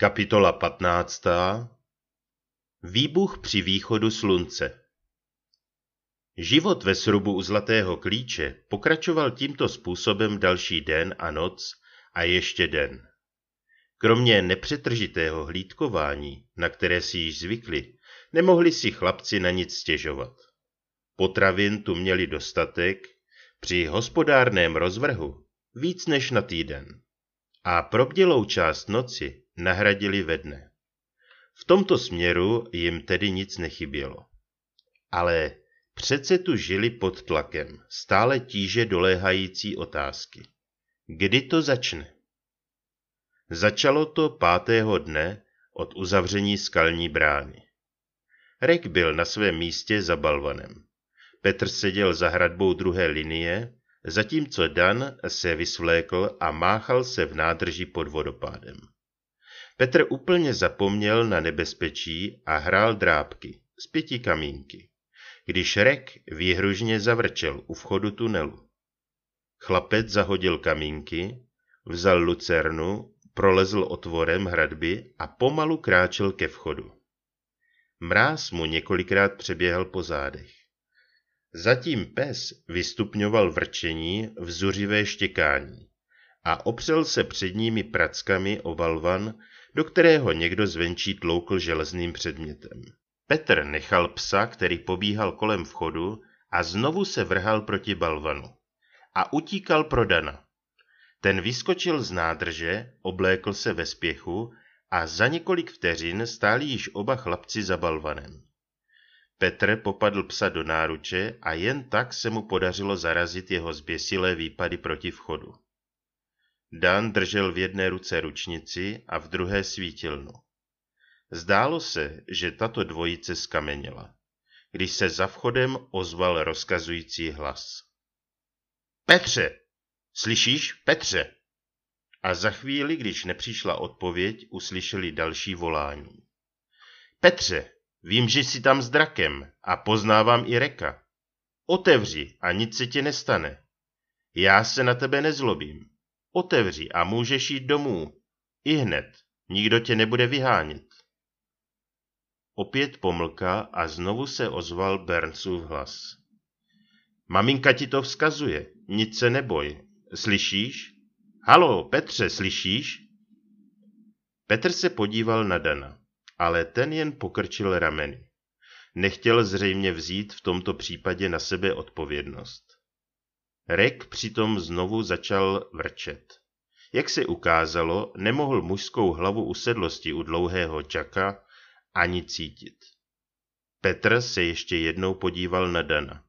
Kapitola 15. Výbuch při východu slunce Život ve srubu u Zlatého klíče pokračoval tímto způsobem další den a noc a ještě den. Kromě nepřetržitého hlídkování, na které si již zvykli, nemohli si chlapci na nic stěžovat. Potravin tu měli dostatek, při hospodárném rozvrhu víc než na týden. A probdělou část noci nahradili ve dne. V tomto směru jim tedy nic nechybělo. Ale přece tu žili pod tlakem stále tíže doléhající otázky. Kdy to začne? Začalo to pátého dne od uzavření skalní brány. Rek byl na svém místě za balvanem. Petr seděl za hradbou druhé linie, zatímco Dan se vysvlékl a máchal se v nádrži pod vodopádem. Petr úplně zapomněl na nebezpečí a hrál drábky z pěti kamínky, když Rek výhružně zavrčel u vchodu tunelu. Chlapec zahodil kamínky, vzal lucernu, prolezl otvorem hradby a pomalu kráčel ke vchodu. Mráz mu několikrát přeběhl po zádech. Zatím pes vystupňoval vrčení, vzuřivé štěkání a opřel se předními prackami o balvan, do kterého někdo zvenčí tloukl železným předmětem. Petr nechal psa, který pobíhal kolem vchodu a znovu se vrhal proti balvanu. A utíkal pro Dana. Ten vyskočil z nádrže, oblékl se ve spěchu a za několik vteřin stáli již oba chlapci za balvanem. Petr popadl psa do náruče a jen tak se mu podařilo zarazit jeho zběsilé výpady proti vchodu. Dan držel v jedné ruce ručnici a v druhé svítilnu. Zdálo se, že tato dvojice skamenila, když se za vchodem ozval rozkazující hlas. Petře! Slyšíš, Petře? A za chvíli, když nepřišla odpověď, uslyšeli další volání. Petře, vím, že jsi tam s drakem a poznávám i reka. Otevři a nic se ti nestane. Já se na tebe nezlobím. Otevři a můžeš jít domů. I hned. Nikdo tě nebude vyhánět. Opět pomlka a znovu se ozval Bernsův hlas. Maminka ti to vzkazuje. Nic se neboj. Slyšíš? Halo, Petře, slyšíš? Petr se podíval na Dana, ale ten jen pokrčil rameny. Nechtěl zřejmě vzít v tomto případě na sebe odpovědnost. Rek přitom znovu začal vrčet. Jak se ukázalo, nemohl mužskou hlavu usedlosti u dlouhého čaka ani cítit. Petr se ještě jednou podíval na Dana.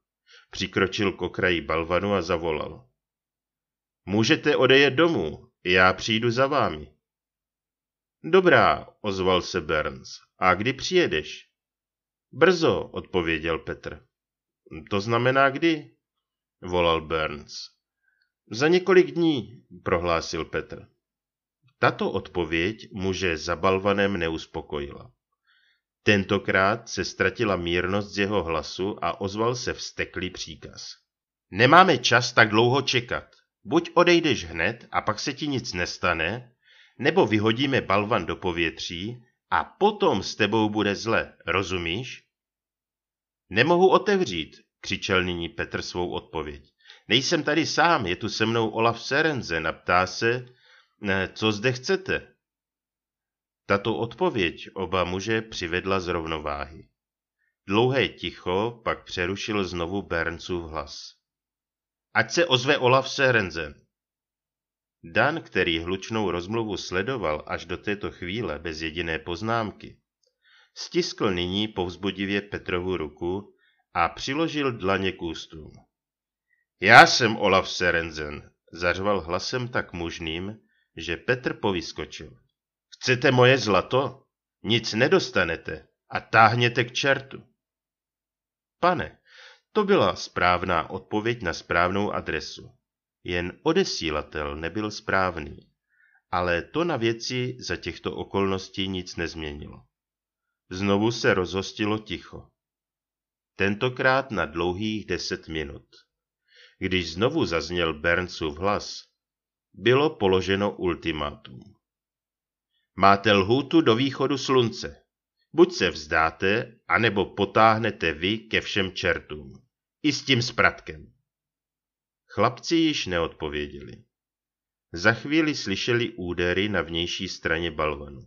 Přikročil k okraji balvanu a zavolal. Můžete odejet domů, já přijdu za vámi. Dobrá, ozval se Burns. A kdy přijedeš? Brzo, odpověděl Petr. To znamená kdy? volal Burns. Za několik dní, prohlásil Petr. Tato odpověď muže za balvanem neuspokojila. Tentokrát se ztratila mírnost z jeho hlasu a ozval se vsteklý příkaz. Nemáme čas tak dlouho čekat. Buď odejdeš hned a pak se ti nic nestane, nebo vyhodíme balvan do povětří a potom s tebou bude zle, rozumíš? Nemohu otevřít, křičel nyní Petr svou odpověď. Nejsem tady sám, je tu se mnou Olaf Serenze, a ptá se, co zde chcete? Tato odpověď oba muže přivedla z rovnováhy. Dlouhé ticho pak přerušil znovu Berncův hlas. Ať se ozve Olaf Serenzen. Dan, který hlučnou rozmluvu sledoval až do této chvíle bez jediné poznámky, stiskl nyní povzbudivě Petrovu ruku a přiložil dlaně k ústům. Já jsem Olaf Serenzen, zařval hlasem tak mužným, že Petr povyskočil. Chcete moje zlato? Nic nedostanete a táhněte k čertu. Pane, to byla správná odpověď na správnou adresu. Jen odesílatel nebyl správný, ale to na věci za těchto okolností nic nezměnilo. Znovu se rozhostilo ticho tentokrát na dlouhých deset minut. Když znovu zazněl Berncův hlas, bylo položeno ultimátum. Máte lhůtu do východu slunce. Buď se vzdáte, anebo potáhnete vy ke všem čertům. I s tím spratkem. Chlapci již neodpověděli. Za chvíli slyšeli údery na vnější straně balvanu.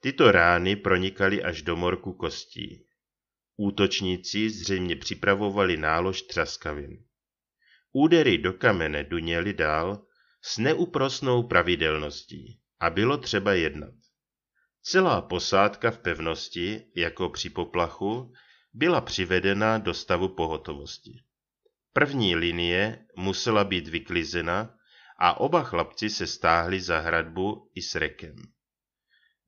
Tyto rány pronikaly až do morku kostí. Útočníci zřejmě připravovali nálož třaskavin. Údery do kamene duněly dál s neuprosnou pravidelností a bylo třeba jednat. Celá posádka v pevnosti, jako při poplachu, byla přivedena do stavu pohotovosti. První linie musela být vyklizena a oba chlapci se stáhli za hradbu i s rekem.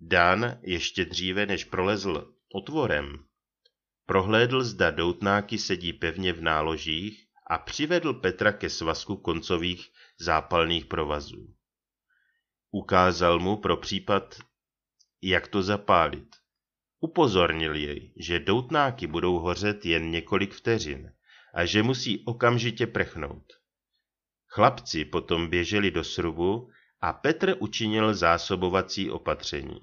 Dan ještě dříve, než prolezl otvorem, Prohlédl, zda doutnáky sedí pevně v náložích a přivedl Petra ke svazku koncových zápalných provazů. Ukázal mu pro případ, jak to zapálit. Upozornil jej, že doutnáky budou hořet jen několik vteřin a že musí okamžitě prchnout. Chlapci potom běželi do srubu a Petr učinil zásobovací opatření.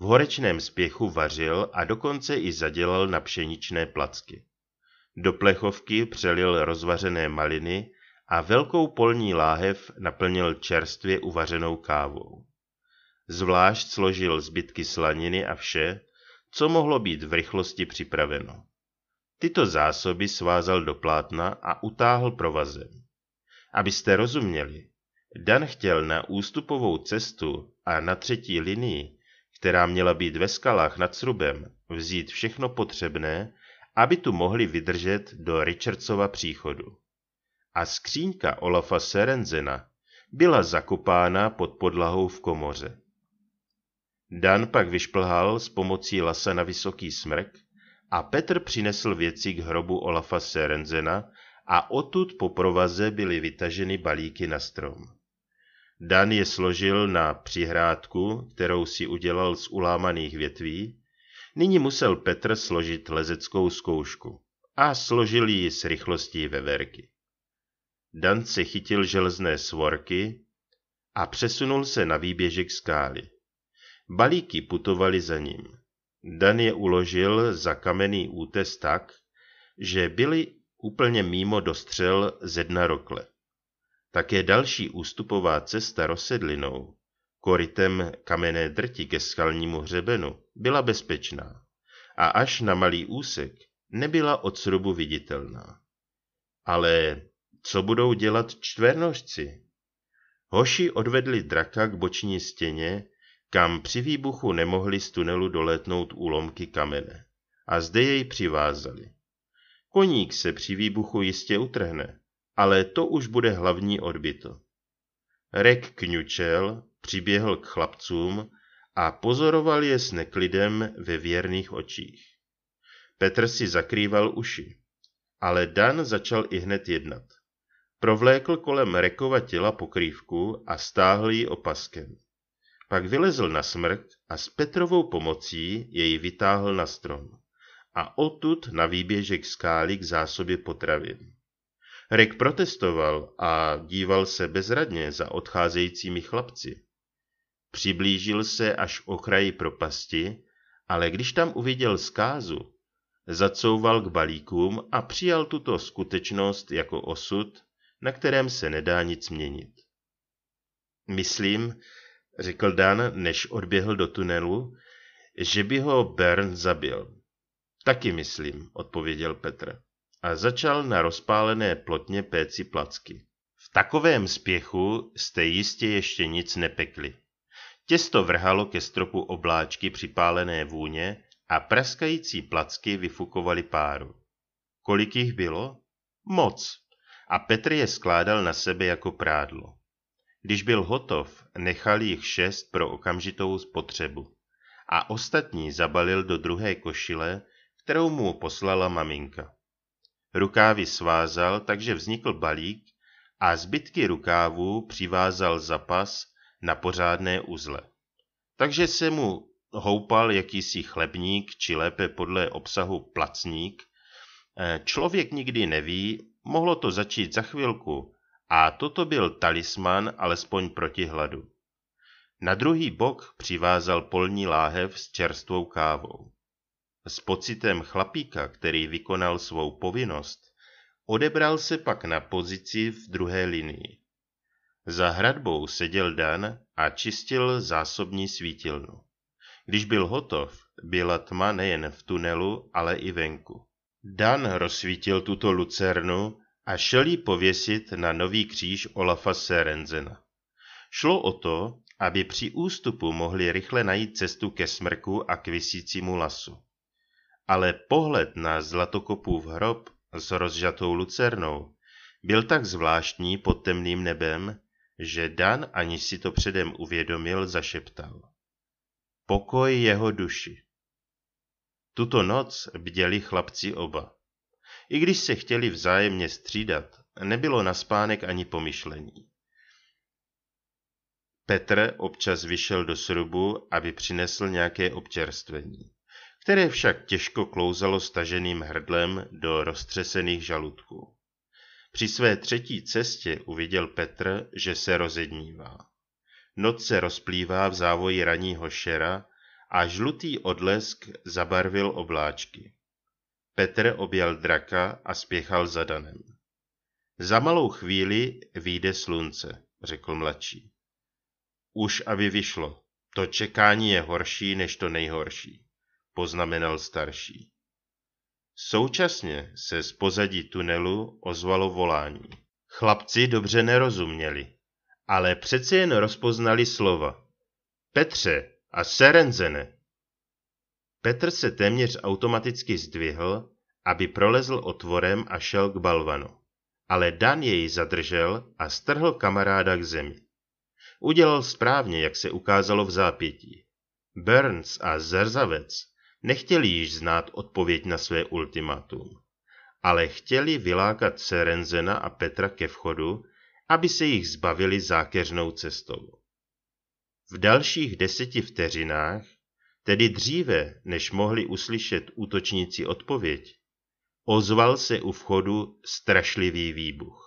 V horečném spěchu vařil a dokonce i zadělal na pšeničné placky. Do plechovky přelil rozvařené maliny a velkou polní láhev naplnil čerstvě uvařenou kávou. Zvlášť složil zbytky slaniny a vše, co mohlo být v rychlosti připraveno. Tyto zásoby svázal do plátna a utáhl provazem. Abyste rozuměli, Dan chtěl na ústupovou cestu a na třetí linii která měla být ve skalách nad srubem, vzít všechno potřebné, aby tu mohli vydržet do Richardsova příchodu. A skříňka Olafa Serenzena byla zakopána pod podlahou v komoře. Dan pak vyšplhal s pomocí lasa na vysoký smrk a Petr přinesl věci k hrobu Olafa Serenzena a odtud po provaze byly vytaženy balíky na strom. Dan je složil na přihrádku, kterou si udělal z ulámaných větví. Nyní musel Petr složit lezeckou zkoušku a složil ji s rychlostí veverky. Dan se chytil železné svorky a přesunul se na výběžek skály. Balíky putovali za ním. Dan je uložil za kamenný útes tak, že byli úplně mimo dostřel ze dna rokle. Také další ústupová cesta rozsedlinou, korytem kamenné drti ke skalnímu hřebenu, byla bezpečná a až na malý úsek nebyla od srubu viditelná. Ale co budou dělat čtvernožci? Hoši odvedli draka k boční stěně, kam při výbuchu nemohli z tunelu doletnout úlomky kamene. A zde jej přivázali. Koník se při výbuchu jistě utrhne, ale to už bude hlavní odbyto. Rek kňučel přiběhl k chlapcům a pozoroval je s neklidem ve věrných očích. Petr si zakrýval uši, ale Dan začal i hned jednat. Provlékl kolem Rekova těla pokrývku a stáhl ji opaskem. Pak vylezl na smrt a s Petrovou pomocí jej vytáhl na strom a odtud na výběžek skály k zásobě potravin. Rick protestoval a díval se bezradně za odcházejícími chlapci. Přiblížil se až k okraji propasti, ale když tam uviděl zkázu, zacouval k balíkům a přijal tuto skutečnost jako osud, na kterém se nedá nic měnit. Myslím, řekl Dan, než odběhl do tunelu, že by ho Bern zabil. Taky myslím, odpověděl Petr a začal na rozpálené plotně péci placky. V takovém spěchu jste jistě ještě nic nepekli. Těsto vrhalo ke stropu obláčky připálené vůně a praskající placky vyfukovaly páru. Kolik jich bylo? Moc. A Petr je skládal na sebe jako prádlo. Když byl hotov, nechal jich šest pro okamžitou spotřebu a ostatní zabalil do druhé košile, kterou mu poslala maminka rukávy svázal, takže vznikl balík a zbytky rukávů přivázal za pas na pořádné uzle. Takže se mu houpal jakýsi chlebník, či lépe podle obsahu placník. Eh, člověk nikdy neví, mohlo to začít za chvilku a toto byl talisman alespoň proti hladu. Na druhý bok přivázal polní láhev s čerstvou kávou. S pocitem chlapíka, který vykonal svou povinnost, odebral se pak na pozici v druhé linii. Za hradbou seděl Dan a čistil zásobní svítilnu. Když byl hotov, byla tma nejen v tunelu, ale i venku. Dan rozsvítil tuto lucernu a šel ji pověsit na nový kříž Olafa Serenzena. Šlo o to, aby při ústupu mohli rychle najít cestu ke smrku a k vysícímu lasu ale pohled na zlatokopův hrob s rozžatou lucernou byl tak zvláštní pod temným nebem, že Dan, aniž si to předem uvědomil, zašeptal. Pokoj jeho duši. Tuto noc bděli chlapci oba. I když se chtěli vzájemně střídat, nebylo na spánek ani pomyšlení. Petr občas vyšel do srubu, aby přinesl nějaké občerstvení které však těžko klouzalo staženým hrdlem do roztřesených žaludků. Při své třetí cestě uviděl Petr, že se rozednívá. Noc se rozplývá v závoji raního šera a žlutý odlesk zabarvil obláčky. Petr objel draka a spěchal za Danem. Za malou chvíli vyjde slunce, řekl mladší. Už aby vyšlo, to čekání je horší než to nejhorší poznamenal starší. Současně se z pozadí tunelu ozvalo volání. Chlapci dobře nerozuměli, ale přeci jen rozpoznali slova. Petře a Serenzene. Petr se téměř automaticky zdvihl, aby prolezl otvorem a šel k balvanu. Ale Dan jej zadržel a strhl kamaráda k zemi. Udělal správně, jak se ukázalo v zápětí. Burns a Zerzavec Nechtěli již znát odpověď na své ultimátum, ale chtěli vylákat Serenzena a Petra ke vchodu, aby se jich zbavili zákeřnou cestou. V dalších deseti vteřinách, tedy dříve, než mohli uslyšet útočníci odpověď, ozval se u vchodu strašlivý výbuch.